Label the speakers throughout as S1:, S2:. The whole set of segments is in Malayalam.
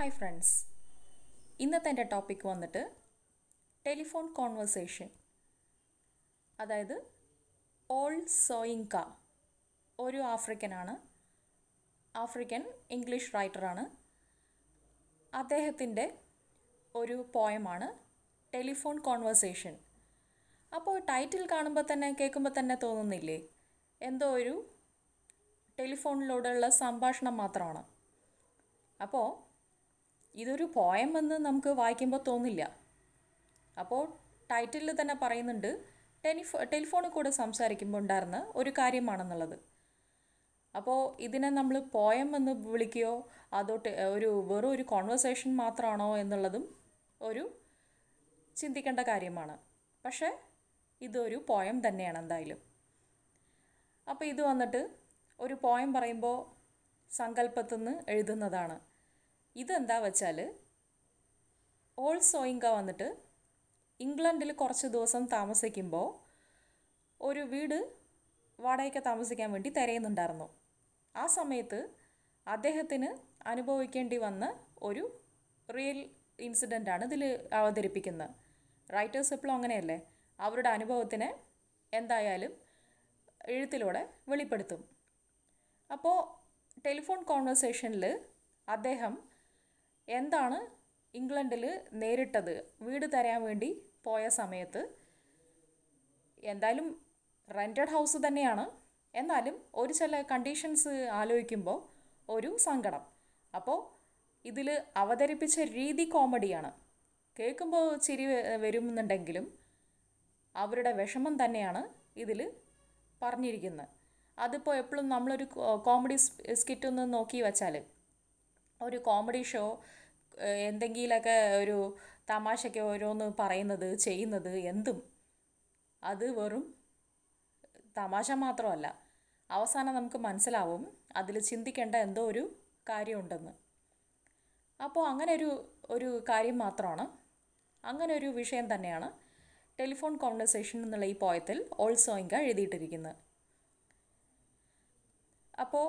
S1: ഹായ് ഫ്രണ്ട്സ് ഇന്നത്തെ എൻ്റെ ടോപ്പിക് വന്നിട്ട് ടെലിഫോൺ കോൺവെർസേഷൻ അതായത് ഓൾ സോയിങ്ക ഒരു ആഫ്രിക്കനാണ് ആഫ്രിക്കൻ ഇംഗ്ലീഷ് റൈറ്ററാണ് അദ്ദേഹത്തിൻ്റെ ഒരു പോയമാണ് ടെലിഫോൺ കോൺവെർസേഷൻ അപ്പോൾ ടൈറ്റിൽ കാണുമ്പോൾ തന്നെ കേൾക്കുമ്പോൾ തന്നെ തോന്നുന്നില്ലേ എന്തോ ഒരു ടെലിഫോണിലൂടെയുള്ള സംഭാഷണം മാത്രമാണ് അപ്പോൾ ഇതൊരു പോയം എന്ന് നമുക്ക് വായിക്കുമ്പോൾ തോന്നില്ല അപ്പോൾ ടൈറ്റിലിൽ തന്നെ പറയുന്നുണ്ട് ടെലിഫോ ടെലിഫോണിൽ കൂടെ സംസാരിക്കുമ്പോൾ ഉണ്ടായിരുന്ന ഒരു കാര്യമാണെന്നുള്ളത് അപ്പോൾ ഇതിനെ നമ്മൾ പോയം എന്ന് വിളിക്കുകയോ അതോ ഒരു വെറും ഒരു കോൺവെർസേഷൻ മാത്രമാണോ എന്നുള്ളതും ഒരു ചിന്തിക്കേണ്ട കാര്യമാണ് പക്ഷേ ഇതൊരു പോയം തന്നെയാണ് എന്തായാലും അപ്പോൾ ഇത് വന്നിട്ട് ഒരു പോയം പറയുമ്പോൾ സങ്കല്പത്തുനിന്ന് എഴുതുന്നതാണ് ഇതെന്താ വെച്ചാൽ ഓൾ സോയിങ്ക വന്നിട്ട് ഇംഗ്ലണ്ടിൽ കുറച്ച് ദിവസം താമസിക്കുമ്പോൾ ഒരു വീട് വാടകയ്ക്ക് താമസിക്കാൻ വേണ്ടി തിരയുന്നുണ്ടായിരുന്നു ആ സമയത്ത് അദ്ദേഹത്തിന് അനുഭവിക്കേണ്ടി വന്ന ഒരു റിയൽ ഇൻസിഡൻ്റ് ആണ് ഇതിൽ അവതരിപ്പിക്കുന്നത് റൈറ്റേഴ്സ് എപ്പോഴും അങ്ങനെയല്ലേ അവരുടെ അനുഭവത്തിന് എന്തായാലും എഴുത്തിലൂടെ വെളിപ്പെടുത്തും അപ്പോൾ ടെലിഫോൺ കോൺവെർസേഷനിൽ അദ്ദേഹം എന്താണ് ഇംഗ്ലണ്ടിൽ നേരിട്ടത് വീട് തരാൻ വേണ്ടി പോയ സമയത്ത് എന്തായാലും റെൻറ്റഡ് ഹൗസ് തന്നെയാണ് എന്നാലും ഒരു ചില കണ്ടീഷൻസ് ആലോചിക്കുമ്പോൾ ഒരു സങ്കടം അപ്പോൾ ഇതിൽ അവതരിപ്പിച്ച രീതി കോമഡിയാണ് കേൾക്കുമ്പോൾ ചിരി വരുമെന്നുണ്ടെങ്കിലും അവരുടെ വിഷമം തന്നെയാണ് ഇതിൽ പറഞ്ഞിരിക്കുന്നത് അതിപ്പോൾ എപ്പോഴും നമ്മളൊരു കോമഡി സ്കിറ്റ് ഒന്ന് നോക്കി വച്ചാൽ ഒരു കോമഡി ഷോ എന്തെങ്കിലുമൊക്കെ ഒരു തമാശയ്ക്ക് ഓരോന്ന് പറയുന്നത് ചെയ്യുന്നത് എന്തും അത് വെറും തമാശ മാത്രമല്ല അവസാനം നമുക്ക് മനസ്സിലാവും അതിൽ ചിന്തിക്കേണ്ട എന്തോ ഒരു കാര്യമുണ്ടെന്ന് അപ്പോൾ അങ്ങനെ ഒരു ഒരു കാര്യം മാത്രമാണ് അങ്ങനെ ഒരു വിഷയം തന്നെയാണ് ടെലിഫോൺ കോൺവെർസേഷൻ എന്നുള്ള ഈ പോയത്തിൽ ഇങ്ക എഴുതിയിട്ടിരിക്കുന്നത് അപ്പോൾ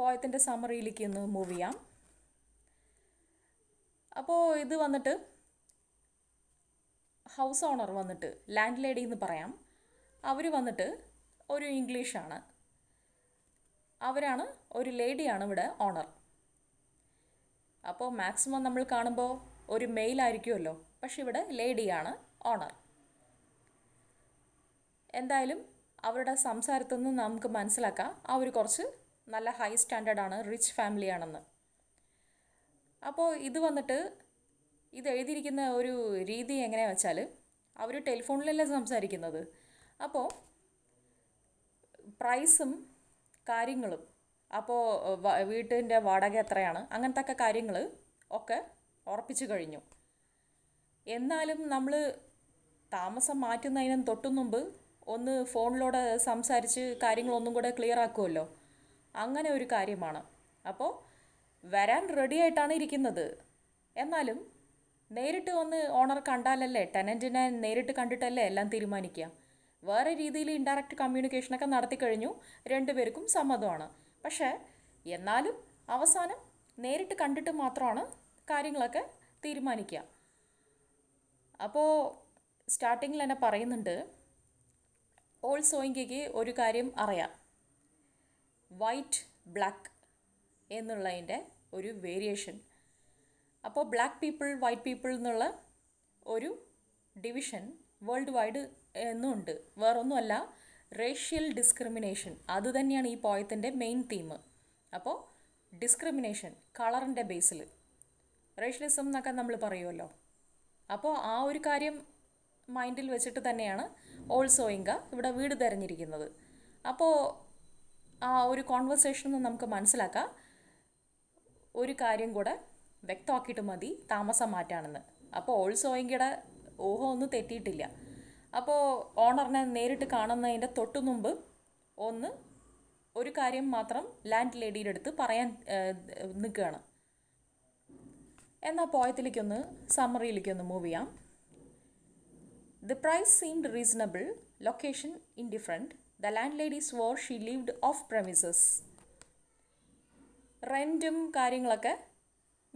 S1: പോയത്തിൻ്റെ സമറിയിലേക്ക് ഒന്ന് മൂവ് ചെയ്യാം അപ്പോൾ ഇത് വന്നിട്ട് ഹൗസ് ഓണർ വന്നിട്ട് ലാൻഡ് ലേഡി എന്ന് പറയാം അവർ വന്നിട്ട് ഒരു ഇംഗ്ലീഷാണ് അവരാണ് ഒരു ലേഡിയാണ് ഇവിടെ ഓണർ അപ്പോൾ മാക്സിമം നമ്മൾ കാണുമ്പോൾ ഒരു മെയിലായിരിക്കുമല്ലോ ആയിരിക്കുമല്ലോ പക്ഷെ ഇവിടെ ലേഡിയാണ് ഓണർ എന്തായാലും അവരുടെ സംസാരത്തിൽ നിന്ന് നമുക്ക് മനസ്സിലാക്കാം അവർ കുറച്ച് നല്ല ഹൈ സ്റ്റാൻഡേർഡാണ് റിച്ച് ഫാമിലിയാണെന്ന് അപ്പോൾ ഇത് വന്നിട്ട് ഇത് എഴുതിയിരിക്കുന്ന ഒരു രീതി എങ്ങനെയാണെന്ന് വെച്ചാൽ അവർ ടെലിഫോണിലല്ല സംസാരിക്കുന്നത് അപ്പോൾ പ്രൈസും കാര്യങ്ങളും അപ്പോൾ വീട്ടിൻ്റെ വാടക എത്രയാണ് അങ്ങനത്തെ ഒക്കെ കാര്യങ്ങൾ ഒക്കെ ഉറപ്പിച്ചു കഴിഞ്ഞു എന്നാലും നമ്മൾ താമസം മാറ്റുന്നതിനും തൊട്ടു മുമ്പ് ഒന്ന് ഫോണിലൂടെ സംസാരിച്ച് കാര്യങ്ങളൊന്നും കൂടെ ക്ലിയർ ആക്കുമല്ലോ അങ്ങനെ ഒരു കാര്യമാണ് അപ്പോൾ വരാൻ റെഡി ആയിട്ടാണ് ഇരിക്കുന്നത് എന്നാലും നേരിട്ട് വന്ന് ഓണർ കണ്ടാലല്ലേ ടെനൻറ്റിനെ നേരിട്ട് കണ്ടിട്ടല്ലേ എല്ലാം തീരുമാനിക്കുക വേറെ രീതിയിൽ ഇൻഡയറക്റ്റ് കമ്മ്യൂണിക്കേഷനൊക്കെ നടത്തി കഴിഞ്ഞു രണ്ടുപേർക്കും സമ്മതമാണ് പക്ഷേ എന്നാലും അവസാനം നേരിട്ട് കണ്ടിട്ട് മാത്രമാണ് കാര്യങ്ങളൊക്കെ തീരുമാനിക്കുക അപ്പോൾ സ്റ്റാർട്ടിങ്ങിൽ തന്നെ പറയുന്നുണ്ട് ഓൾ ഓൾസോയിങ്കയ്ക്ക് ഒരു കാര്യം അറിയാം വൈറ്റ് ബ്ലാക്ക് എന്നുള്ളതിൻ്റെ ഒരു വേരിയേഷൻ അപ്പോൾ ബ്ലാക്ക് പീപ്പിൾ വൈറ്റ് പീപ്പിൾ എന്നുള്ള ഒരു ഡിവിഷൻ വേൾഡ് വൈഡ് എന്നുണ്ട് വേറൊന്നുമല്ല റേഷ്യൽ ഡിസ്ക്രിമിനേഷൻ അതുതന്നെയാണ് ഈ പോയത്തിൻ്റെ മെയിൻ തീം അപ്പോൾ ഡിസ്ക്രിമിനേഷൻ കളറിൻ്റെ ബേസിൽ റേഷ്യലിസം എന്നൊക്കെ നമ്മൾ പറയുമല്ലോ അപ്പോൾ ആ ഒരു കാര്യം മൈൻഡിൽ വെച്ചിട്ട് തന്നെയാണ് ഓൾസോ ഇങ്ക ഇവിടെ വീട് തിരഞ്ഞിരിക്കുന്നത് അപ്പോൾ ആ ഒരു കോൺവെർസേഷൻ നിന്ന് നമുക്ക് മനസ്സിലാക്കാം ഒരു കാര്യം കൂടെ വ്യക്തമാക്കിയിട്ട് മതി താമസം മാറ്റാണെന്ന് അപ്പോൾ ഓൾസോയിങ്കിടെ ഊഹം ഒന്നും തെറ്റിയിട്ടില്ല അപ്പോൾ ഓണറിനെ നേരിട്ട് കാണുന്നതിൻ്റെ തൊട്ടു മുമ്പ് ഒന്ന് ഒരു കാര്യം മാത്രം ലാൻഡ് ലേഡിയുടെ അടുത്ത് പറയാൻ നിൽക്കുകയാണ് എന്നാൽ പോയത്തിലേക്കൊന്ന് സമ്മറിയിലേക്കൊന്ന് മൂവ് ചെയ്യാം the price seemed reasonable location indifferent the land ladies wore she lived off premises റെൻറ്റും കാര്യങ്ങളൊക്കെ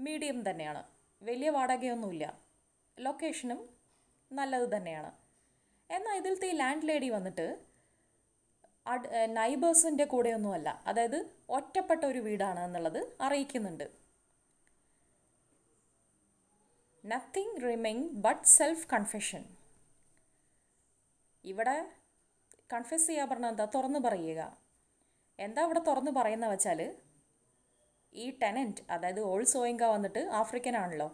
S1: മീഡിയം തന്നെയാണ് വലിയ വാടകയൊന്നുമില്ല ലൊക്കേഷനും നല്ലത് തന്നെയാണ് എന്നാൽ ഇതിലത്തെ ഈ ലാൻഡ് ലേഡി വന്നിട്ട് അഡ് നൈബേഴ്സിൻ്റെ കൂടെയൊന്നുമല്ല അതായത് ഒറ്റപ്പെട്ട ഒരു വീടാണ് എന്നുള്ളത് അറിയിക്കുന്നുണ്ട് nothing remain but self confession ഇവിടെ കൺഫെസ് ചെയ്യാൻ പറഞ്ഞാൽ എന്താ തുറന്നു പറയുക എന്താ ഇവിടെ തുറന്നു പറയുന്നത് വെച്ചാൽ ഈ ടെനൻറ്റ് അതായത് ഓൾ സോയിങ്ക വന്നിട്ട് ആഫ്രിക്കൻ ആണല്ലോ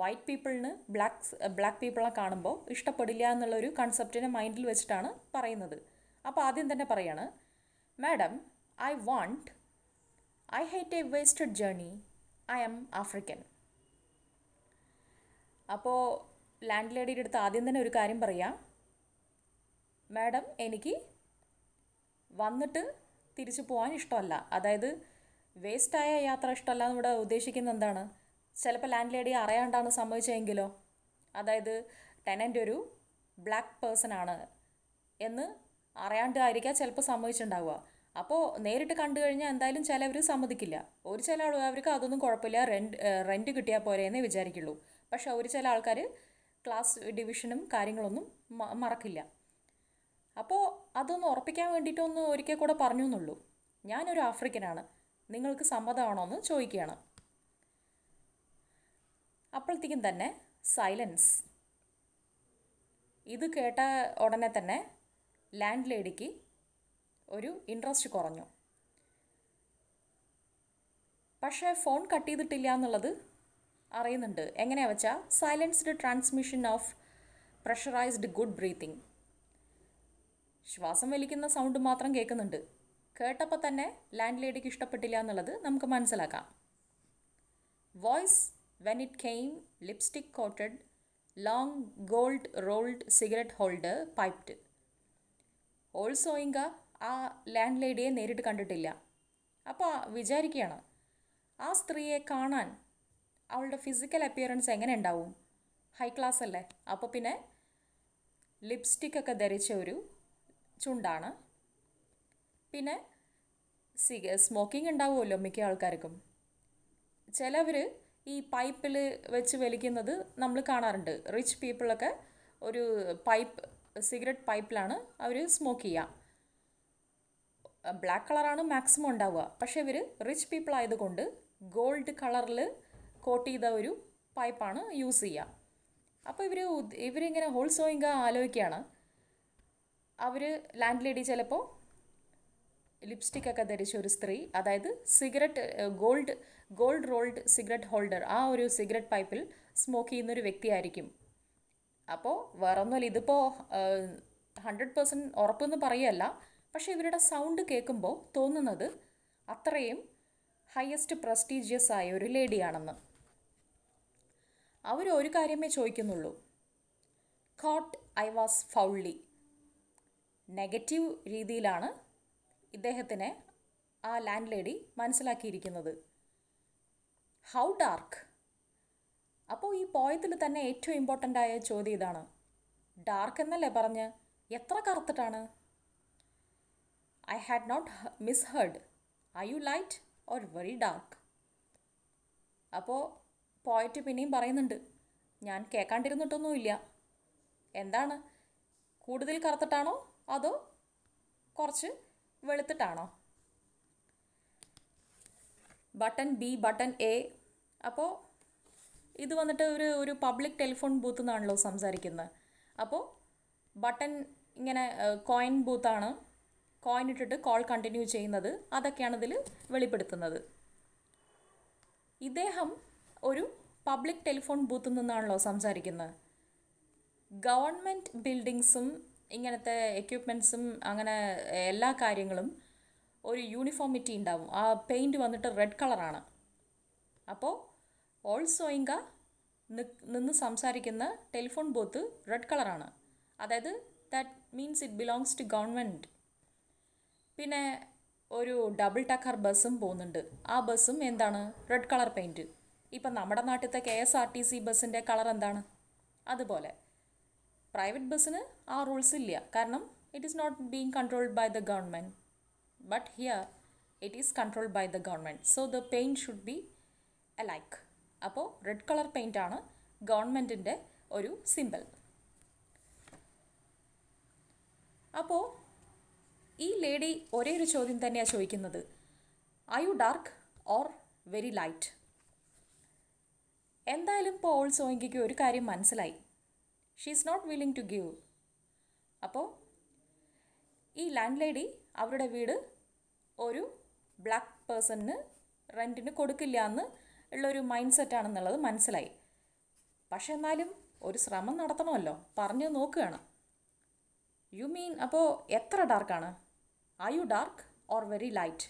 S1: വൈറ്റ് പീപ്പിളിന് ബ്ലാക്ക് ബ്ലാക്ക് പീപ്പിളെ കാണുമ്പോൾ ഇഷ്ടപ്പെടില്ല എന്നുള്ളൊരു കൺസെപ്റ്റിനെ മൈൻഡിൽ വെച്ചിട്ടാണ് പറയുന്നത് അപ്പോൾ ആദ്യം തന്നെ പറയാണ് madam I want I hate a wasted journey I am African അപ്പോൾ ലാൻഡ് ലേഡിയുടെ അടുത്ത് ആദ്യം തന്നെ ഒരു കാര്യം പറയാം മാഡം എനിക്ക് വന്നിട്ട് തിരിച്ചു പോകാൻ ഇഷ്ടമല്ല അതായത് വേസ്റ്റായ യാത്ര ഇഷ്ടമല്ല എന്ന് ഇവിടെ ഉദ്ദേശിക്കുന്നത് എന്താണ് ചിലപ്പോൾ ലാൻഡ് ലേഡി അറിയാണ്ടാണ് സംഭവിച്ചതെങ്കിലോ അതായത് ടെനൻ്റ് ഒരു ബ്ലാക്ക് പേഴ്സൺ ആണ് എന്ന് അറിയാണ്ടായിരിക്കാം ചിലപ്പോൾ സംഭവിച്ചിട്ടുണ്ടാവുക അപ്പോൾ നേരിട്ട് കണ്ടു കഴിഞ്ഞാൽ എന്തായാലും ചിലവർ സമ്മതിക്കില്ല ഒരു ചില ആൾക്കാർക്ക് അതൊന്നും കുഴപ്പമില്ല റെൻറ്റ് റെൻറ്റ് കിട്ടിയാൽ എന്നേ വിചാരിക്കുള്ളൂ പക്ഷേ ഒരു ചില ആൾക്കാർ ക്ലാസ് ഡിവിഷനും കാര്യങ്ങളൊന്നും മറക്കില്ല അപ്പോൾ അതൊന്ന് ഉറപ്പിക്കാൻ വേണ്ടിയിട്ടൊന്ന് ഒരിക്കൽ കൂടെ പറഞ്ഞു എന്നുള്ളൂ ഞാനൊരു ആഫ്രിക്കനാണ് നിങ്ങൾക്ക് സമ്മതമാണോ എന്ന് ചോദിക്കുകയാണ് അപ്പോഴത്തേക്കും തന്നെ സൈലൻസ് ഇത് കേട്ട ഉടനെ തന്നെ ലാൻഡ് ലേഡിക്ക് ഒരു ഇൻട്രസ്റ്റ് കുറഞ്ഞു പക്ഷേ ഫോൺ കട്ട് ചെയ്തിട്ടില്ല എന്നുള്ളത് അറിയുന്നുണ്ട് എങ്ങനെയാ വെച്ചാൽ silenced transmission of pressurized good breathing ശ്വാസം വലിക്കുന്ന സൗണ്ട് മാത്രം കേൾക്കുന്നുണ്ട് കേട്ടപ്പോൾ തന്നെ ലാൻഡ് ലേഡിക്ക് ഇഷ്ടപ്പെട്ടില്ല എന്നുള്ളത് നമുക്ക് മനസ്സിലാക്കാം voice when it came lipstick coated long gold rolled cigarette holder piped also ഇങ്ക ആ ലാൻഡ് ലേഡിയെ നേരിട്ട് കണ്ടിട്ടില്ല അപ്പോൾ വിചാരിക്കുകയാണ് ആ സ്ത്രീയെ കാണാൻ അവളുടെ ഫിസിക്കൽ അപ്പിയറൻസ് എങ്ങനെ ഉണ്ടാവും ഹൈ ക്ലാസ് അല്ലേ അപ്പോൾ പിന്നെ ലിപ്സ്റ്റിക്കൊക്കെ ധരിച്ച ഒരു ചുണ്ടാണ് പിന്നെ സിഗ സ്മോക്കിംഗ് ഉണ്ടാവുമല്ലോ മിക്ക ആൾക്കാർക്കും ചിലവർ ഈ പൈപ്പിൽ വെച്ച് വലിക്കുന്നത് നമ്മൾ കാണാറുണ്ട് റിച്ച് പീപ്പിളൊക്കെ ഒരു പൈപ്പ് സിഗരറ്റ് പൈപ്പിലാണ് അവർ സ്മോക്ക് ചെയ്യുക ബ്ലാക്ക് കളറാണ് മാക്സിമം ഉണ്ടാവുക പക്ഷേ ഇവർ റിച്ച് പീപ്പിൾ ആയതുകൊണ്ട് ഗോൾഡ് കളറിൽ കോട്ട് ചെയ്ത ഒരു പൈപ്പാണ് യൂസ് ചെയ്യുക അപ്പോൾ ഇവർ ഇവരിങ്ങനെ ഹോൾസോയിങ്ക ആലോചിക്കുകയാണ് അവർ ലാൻഡ് ലേഡി ചിലപ്പോൾ ലിപ്സ്റ്റിക്കൊക്കെ ധരിച്ച ഒരു സ്ത്രീ അതായത് cigarette gold gold rolled cigarette holder ആ ഒരു സിഗരറ്റ് പൈപ്പിൽ സ്മോക്ക് ചെയ്യുന്നൊരു വ്യക്തിയായിരിക്കും അപ്പോൾ വേറെ ഒന്നുമല്ല ഇതിപ്പോൾ ഹൺഡ്രഡ് പേഴ്സൻറ്റ് ഉറപ്പെന്ന് പറയല്ല പക്ഷേ ഇവരുടെ സൗണ്ട് കേൾക്കുമ്പോൾ തോന്നുന്നത് അത്രയും ഹയസ്റ്റ് പ്രസ്റ്റീജിയസ് ആയ ഒരു ലേഡിയാണെന്ന് അവർ ഒരു കാര്യമേ ചോദിക്കുന്നുള്ളൂ caught I was foully negative രീതിയിലാണ് ഇദ്ദേഹത്തിനെ ആ ലാൻഡ് ലേഡി മനസ്സിലാക്കിയിരിക്കുന്നത് ഹൗ ഡാർക്ക് അപ്പോൾ ഈ പോയത്തിൽ തന്നെ ഏറ്റവും ഇമ്പോർട്ടൻ്റ് ആയ ചോദ്യം ഇതാണ് ഡാർക്ക് എന്നല്ലേ പറഞ്ഞ് എത്ര കറുത്തിട്ടാണ് I had not miss heard I you light or very dark അപ്പോൾ പോയിട്ട് പിന്നെയും പറയുന്നുണ്ട് ഞാൻ കേൾക്കാണ്ടിരുന്നിട്ടൊന്നുമില്ല എന്താണ് കൂടുതൽ കറുത്തിട്ടാണോ അതോ കുറച്ച് വെളുത്തിട്ടാണോ ബട്ടൺ ബി ബട്ടൺ എ അപ്പോൾ ഇത് വന്നിട്ട് ഒരു ഒരു പബ്ലിക് ടെലിഫോൺ ബൂത്ത് നിന്നാണല്ലോ സംസാരിക്കുന്നത് അപ്പോൾ ബട്ടൺ ഇങ്ങനെ കോയിൻ ബൂത്താണ് കോയിൻ ഇട്ടിട്ട് കോൾ കണ്ടിന്യൂ ചെയ്യുന്നത് അതൊക്കെയാണ് ഇതിൽ വെളിപ്പെടുത്തുന്നത് ഇദ്ദേഹം ഒരു പബ്ലിക് ടെലിഫോൺ ബൂത്തിൽ നിന്നാണല്ലോ സംസാരിക്കുന്നത് ഗവൺമെൻറ് ബിൽഡിങ്സും ഇങ്ങനത്തെ എക്യുപ്മെൻസും അങ്ങനെ എല്ലാ കാര്യങ്ങളും ഒരു യൂണിഫോമിറ്റി ഉണ്ടാവും ആ പെയിൻറ് വന്നിട്ട് റെഡ് കളറാണ് അപ്പോൾ ഓൾസോയിങ്ക നിന്ന് സംസാരിക്കുന്ന ടെലിഫോൺ ബൂത്ത് റെഡ് കളറാണ് അതായത് that means it belongs to government പിന്നെ ഒരു ഡബിൾ ടക്കർ ബസ്സും പോകുന്നുണ്ട് ആ ബസ്സും എന്താണ് റെഡ് കളർ പെയിൻറ്റ് ഇപ്പം നമ്മുടെ നാട്ടിലത്തെ K S R T C ബസ്സിൻ്റെ കളർ എന്താണ് അതുപോലെ പ്രൈവറ്റ് ബസ്സിന് ആ റൂൾസ് ഇല്ല കാരണം it is not being controlled by the government but here it is controlled by the government so the paint should be a like അപ്പോൾ റെഡ് കളർ പെയിൻ്റ് ആണ് ഗവൺമെൻറ്റിൻ്റെ ഒരു സിമ്പിൾ അപ്പോൾ ഈ ലേഡി ഒരേ ഒരു ചോദ്യം തന്നെയാണ് ചോദിക്കുന്നത് I you dark or very light എന്തായാലും ഇപ്പോൾ ഓൾസോ എനിക്ക് ഒരു കാര്യം മനസ്സിലായി she is not willing to give അപ്പോൾ ഈ ലാൻഡ് ലേഡി അവരുടെ വീട് ഒരു ബ്ലാക്ക് പേഴ്സണിന് റെൻറ്റിന് കൊടുക്കില്ല എന്ന് ഉള്ളൊരു മൈൻഡ് സെറ്റാണെന്നുള്ളത് മനസ്സിലായി പക്ഷെ എന്നാലും ഒരു ശ്രമം നടത്തണമല്ലോ പറഞ്ഞു നോക്കുകയാണ് യു മീൻ അപ്പോൾ എത്ര ഡാർക്കാണ് are you dark or very light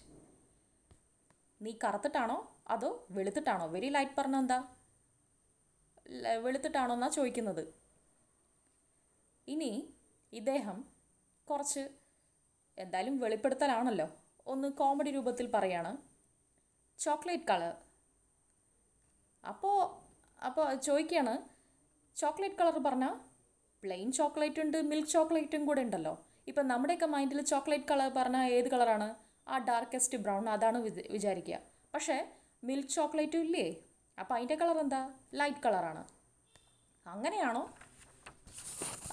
S1: നീ കറുത്തിട്ടാണോ അതോ വെളുത്തിട്ടാണോ വെരി ലൈറ്റ് പറഞ്ഞ വെളുത്തിട്ടാണോ എന്നാണ് ചോദിക്കുന്നത് ഇനി ഇദ്ദേഹം കുറച്ച് എന്തായാലും വെളിപ്പെടുത്തലാണല്ലോ ഒന്ന് കോമഡി രൂപത്തിൽ പറയാണ് ചോക്ലേറ്റ് കളർ അപ്പോൾ അപ്പോൾ ചോദിക്കുകയാണ് ചോക്ലേറ്റ് കളർ പറഞ്ഞാൽ പ്ലെയിൻ ചോക്ലേറ്റ് ഉണ്ട് മിൽക്ക് ചോക്ലേറ്റും കൂടെ ഉണ്ടല്ലോ ഇപ്പം നമ്മുടെയൊക്കെ മൈൻഡിൽ ചോക്ലേറ്റ് കളർ പറഞ്ഞാൽ ഏത് കളറാണ് ആ ഡാർക്കസ്റ്റ് ബ്രൗൺ അതാണ് വിചാരിക്കുക പക്ഷേ മിൽക്ക് ചോക്ലേറ്റും ഇല്ലേ അപ്പം അതിൻ്റെ കളർ എന്താ ലൈറ്റ് കളറാണ് അങ്ങനെയാണോ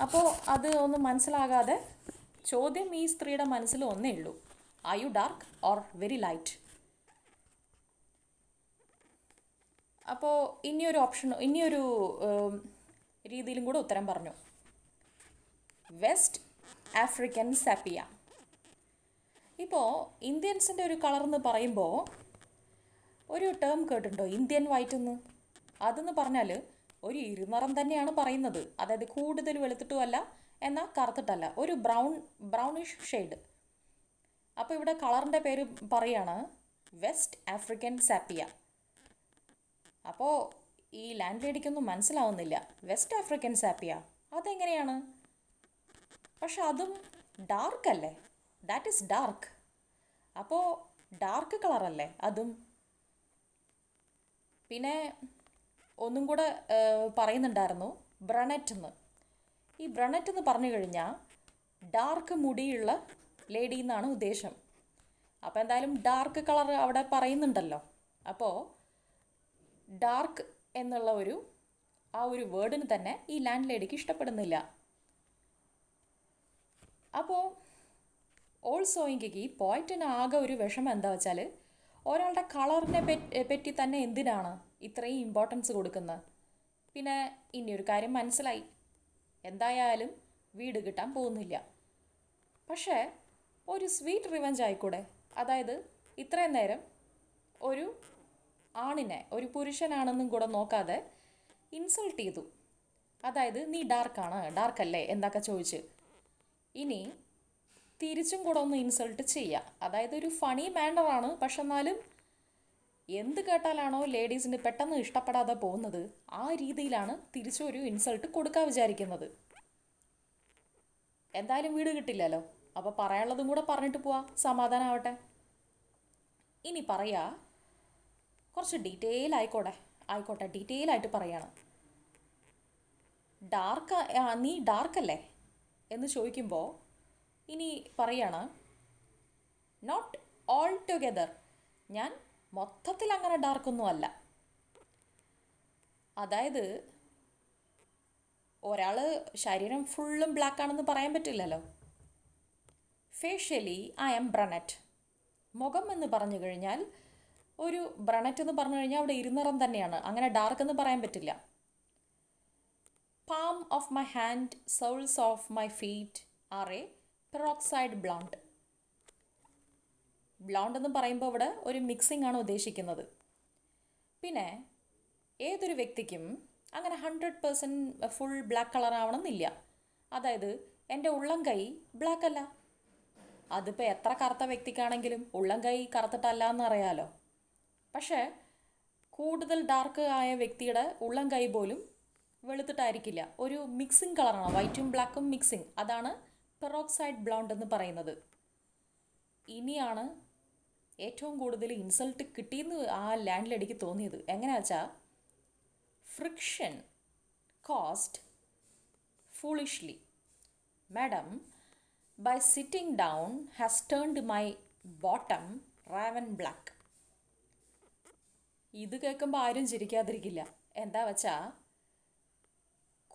S1: അപ്പോൾ അത് ഒന്നും മനസ്സിലാകാതെ ചോദ്യം ഈ സ്ത്രീയുടെ മനസ്സിൽ ഒന്നേ ഉള്ളൂ I you dark or very light അപ്പോൾ ഇനിയൊരു ഓപ്ഷൻ ഇനിയൊരു രീതിയിലും കൂടെ ഉത്തരം പറഞ്ഞു വെസ്റ്റ് ആഫ്രിക്കൻ സാപ്പിയ ഇപ്പോൾ ഇന്ത്യൻസിൻ്റെ ഒരു കളർ എന്ന് പറയുമ്പോൾ ഒരു ടേം കേട്ടിട്ടുണ്ടോ ഇന്ത്യൻ വൈറ്റ് എന്ന് അതെന്ന് പറഞ്ഞാൽ ഒരു ഇരുനിറം തന്നെയാണ് പറയുന്നത് അതായത് കൂടുതൽ വെളുത്തിട്ടുമല്ല എന്നാൽ കറുത്തിട്ടല്ല ഒരു ബ്രൗൺ ബ്രൗണിഷ് ഷെയ്ഡ് അപ്പോൾ ഇവിടെ കളറിൻ്റെ പേര് പറയാണ് വെസ്റ്റ് ആഫ്രിക്കൻ സാപ്പിയ അപ്പോൾ ഈ ലാൻഡ് ലേഡിക്കൊന്നും മനസ്സിലാവുന്നില്ല വെസ്റ്റ് ആഫ്രിക്കൻ സാപ്പിയ അതെങ്ങനെയാണ് പക്ഷെ അതും ഡാർക്ക് അല്ലേ ദാറ്റ് ഈസ് ഡാർക്ക് അപ്പോൾ ഡാർക്ക് കളറല്ലേ അതും പിന്നെ ഒന്നും കൂടെ പറയുന്നുണ്ടായിരുന്നു ബ്രണറ്റ് എന്ന് ഈ ബ്രണറ്റ് എന്ന് പറഞ്ഞു കഴിഞ്ഞാൽ ഡാർക്ക് മുടിയുള്ള ലേഡി എന്നാണ് ഉദ്ദേശം അപ്പോൾ എന്തായാലും ഡാർക്ക് കളർ അവിടെ പറയുന്നുണ്ടല്ലോ അപ്പോൾ ഡാർക്ക് എന്നുള്ള ഒരു ആ ഒരു വേർഡിന് തന്നെ ഈ ലാൻഡ് ലേഡിക്ക് ഇഷ്ടപ്പെടുന്നില്ല അപ്പോൾ ഓൾസോയിങ്കി ഈ പോയിറ്റിന് ആകെ ഒരു വിഷമം എന്താ വെച്ചാൽ ഒരാളുടെ കളറിനെ പറ്റി തന്നെ എന്തിനാണ് ഇത്രയും ഇമ്പോർട്ടൻസ് കൊടുക്കുന്നത് പിന്നെ ഇനി ഒരു കാര്യം മനസ്സിലായി എന്തായാലും വീട് കിട്ടാൻ പോകുന്നില്ല പക്ഷേ ഒരു സ്വീറ്റ് റിവഞ്ച് ആയിക്കൂടെ അതായത് ഇത്രയും നേരം ഒരു ആണിനെ ഒരു പുരുഷനാണെന്നും കൂടെ നോക്കാതെ ഇൻസൾട്ട് ചെയ്തു അതായത് നീ ഡാർക്കാണ് ഡാർക്കല്ലേ എന്തൊക്കെ ചോദിച്ച് ഇനി തിരിച്ചും കൂടെ ഒന്ന് ഇൻസൾട്ട് ചെയ്യുക അതായത് ഒരു ഫണി മാനറാണ് പക്ഷെ എന്നാലും എന്ത് കേട്ടാലാണോ ലേഡീസിന് പെട്ടെന്ന് ഇഷ്ടപ്പെടാതെ പോകുന്നത് ആ രീതിയിലാണ് തിരിച്ചൊരു ഇൻസൾട്ട് കൊടുക്കാൻ വിചാരിക്കുന്നത് എന്തായാലും വീട് കിട്ടില്ലല്ലോ അപ്പോൾ പറയാനുള്ളതും കൂടെ പറഞ്ഞിട്ട് പോവാ സമാധാനമാവട്ടെ ഇനി പറയാ കുറച്ച് ഡീറ്റെയിൽ ആയിക്കോട്ടെ ആയിക്കോട്ടെ ഡീറ്റെയിൽ ആയിട്ട് പറയാണ് ഡാർക്ക് നീ അല്ലേ എന്ന് ചോദിക്കുമ്പോൾ ഇനി പറയാണ് നോട്ട് ഓൾ ടുഗെദർ ഞാൻ മൊത്തത്തിൽ അങ്ങനെ ഡാർക്കൊന്നും അല്ല അതായത് ഒരാൾ ശരീരം ഫുള്ളും ബ്ലാക്ക് ആണെന്ന് പറയാൻ പറ്റില്ലല്ലോ ഫേഷ്യലി ഐ എം ബ്രണറ്റ് മുഖം എന്ന് പറഞ്ഞു കഴിഞ്ഞാൽ ഒരു ബ്രണറ്റ് എന്ന് പറഞ്ഞു കഴിഞ്ഞാൽ അവിടെ ഇരുനിറം തന്നെയാണ് അങ്ങനെ ഡാർക്ക് എന്ന് പറയാൻ പറ്റില്ല palm of my hand soles of my feet are a peroxide blonde blonde എന്ന് പറയുമ്പോൾ അവിടെ ഒരു മിക്സിംഗ് ആണ് ഉദ്ദേശിക്കുന്നത് പിന്നെ ഏതൊരു വ്യക്തിക്കും അങ്ങനെ hundred percent full black colour ആവണമെന്നില്ല അതായത് എൻ്റെ ഉള്ളം കൈ ബ്ലാക്ക് അല്ല അതിപ്പോൾ എത്ര കറുത്ത വ്യക്തിക്കാണെങ്കിലും ഉള്ളം കൈ കറുത്തിട്ടല്ല എന്നറിയാലോ പക്ഷേ കൂടുതൽ ഡാർക്ക് ആയ വ്യക്തിയുടെ ഉള്ളം കൈ പോലും വെളുത്തിട്ടായിരിക്കില്ല ഒരു മിക്സിംഗ് കളറാണ് വൈറ്റും ബ്ലാക്കും മിക്സിംഗ് അതാണ് പെറോക്സൈഡ് ബ്ലൗണ്ട് എന്ന് പറയുന്നത് ഇനിയാണ് ഏറ്റവും കൂടുതൽ ഇൻസൾട്ട് കിട്ടിയെന്ന് ആ ലാൻഡിലെനിക്ക് തോന്നിയത് എങ്ങനെയാ വെച്ചാൽ friction caused foolishly madam by sitting down has turned my bottom raven black ഇത് കേൾക്കുമ്പോൾ ആരും ചിരിക്കാതിരിക്കില്ല എന്താ വെച്ചാൽ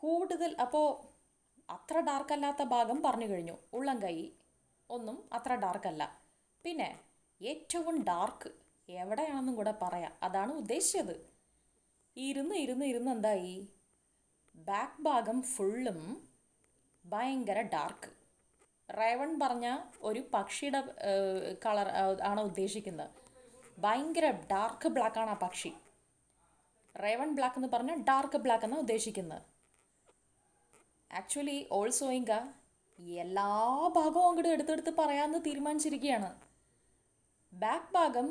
S1: കൂടുതൽ അപ്പോൾ അത്ര ഡാർക്കല്ലാത്ത ഭാഗം പറഞ്ഞു കഴിഞ്ഞു ഉള്ളം കൈ ഒന്നും അത്ര ഡാർക്കല്ല പിന്നെ ഏറ്റവും ഡാർക്ക് എവിടെയാണെന്നും കൂടെ പറയാം അതാണ് ഉദ്ദേശിച്ചത് ഇരുന്ന് ഇരുന്ന് ഇരുന്ന് എന്തായി ബാക്ക് ഭാഗം ഫുള്ളും ഭയങ്കര ഡാർക്ക് റേവൺ പറഞ്ഞ ഒരു പക്ഷിയുടെ കളർ ആണ് ഉദ്ദേശിക്കുന്നത് ഭയങ്കര ഡാർക്ക് ബ്ലാക്ക് ആണ് ആ പക്ഷി റേവൺ ബ്ലാക്ക് എന്ന് പറഞ്ഞാൽ ഡാർക്ക് ബ്ലാക്ക് എന്നാണ് ഉദ്ദേശിക്കുന്നത് ആക്ച്വലി ഓൾസോയിങ്ക എല്ലാ ഭാഗവും അങ്ങോട്ട് എടുത്തെടുത്ത് പറയാമെന്ന് തീരുമാനിച്ചിരിക്കുകയാണ് ബാക്ക് ഭാഗം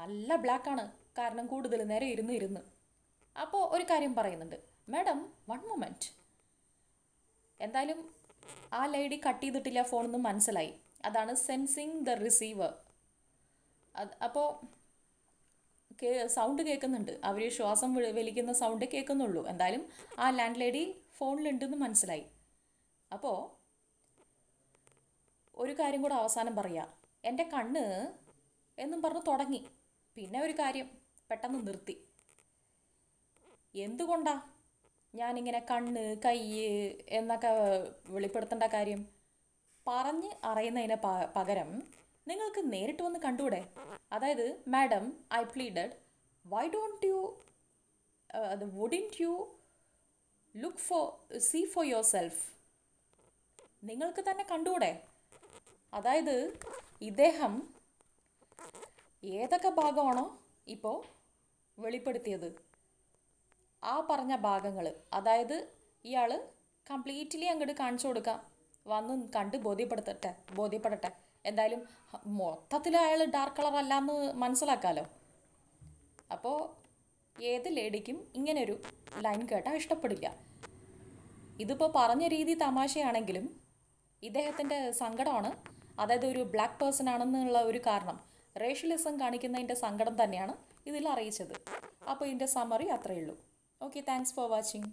S1: നല്ല ബ്ലാക്കാണ് കാരണം കൂടുതൽ നേരം ഇരുന്ന് ഇരുന്ന് അപ്പോൾ ഒരു കാര്യം പറയുന്നുണ്ട് മാഡം വൺ മൊമെൻറ്റ് എന്തായാലും ആ ലേഡി കട്ട് ചെയ്തിട്ടില്ല ഫോണെന്ന് മനസ്സിലായി അതാണ് സെൻസിങ് ദ റിസീവർ അത് അപ്പോൾ കേ സൗണ്ട് കേൾക്കുന്നുണ്ട് അവർ ശ്വാസം വലിക്കുന്ന സൗണ്ട് കേൾക്കുന്നുള്ളൂ എന്തായാലും ആ ലാൻഡ് ലേഡി ഫോണിലുണ്ടെന്ന് മനസ്സിലായി അപ്പോൾ ഒരു കാര്യം കൂടെ അവസാനം പറയാം എൻ്റെ കണ്ണ് എന്നും പറഞ്ഞു തുടങ്ങി പിന്നെ ഒരു കാര്യം പെട്ടെന്ന് നിർത്തി എന്തുകൊണ്ടാ ഞാനിങ്ങനെ കണ്ണ് കൈ എന്നൊക്കെ വെളിപ്പെടുത്തേണ്ട കാര്യം പറഞ്ഞ് അറിയുന്നതിന് പകരം നിങ്ങൾക്ക് നേരിട്ട് വന്ന് കണ്ടുകൂടെ അതായത് madam I pleaded why don't you അത് wouldn't you look for see for yourself നിങ്ങൾക്ക് തന്നെ കണ്ടുകൂടെ അതായത് ഇദ്ദേഹം ഏതൊക്കെ ഭാഗമാണോ ഇപ്പോൾ വെളിപ്പെടുത്തിയത് ആ പറഞ്ഞ ഭാഗങ്ങൾ അതായത് ഇയാൾ കംപ്ലീറ്റ്ലി അങ്ങോട്ട് കാണിച്ചു കൊടുക്കാം വന്ന് കണ്ട് ബോധ്യപ്പെടുത്തട്ടെ ബോധ്യപ്പെടട്ടെ എന്തായാലും മൊത്തത്തിൽ അയാൾ ഡാർക്ക് കളർ അല്ലാന്ന് മനസ്സിലാക്കാമല്ലോ അപ്പോൾ ഏത് ലേഡിക്കും ഇങ്ങനൊരു ലൈൻ കേട്ടാൽ ഇഷ്ടപ്പെടില്ല ഇതിപ്പോൾ പറഞ്ഞ രീതി തമാശയാണെങ്കിലും ഇദ്ദേഹത്തിൻ്റെ സങ്കടമാണ് അതായത് ഒരു ബ്ലാക്ക് പേഴ്സൺ ആണെന്നുള്ള ഒരു കാരണം റേഷ്യലിസം കാണിക്കുന്നതിൻ്റെ സങ്കടം തന്നെയാണ് ഇതിൽ അറിയിച്ചത് അപ്പോൾ ഇതിൻ്റെ സമറി അത്രയേ ഉള്ളൂ ഓക്കെ താങ്ക്സ് ഫോർ വാച്ചിങ്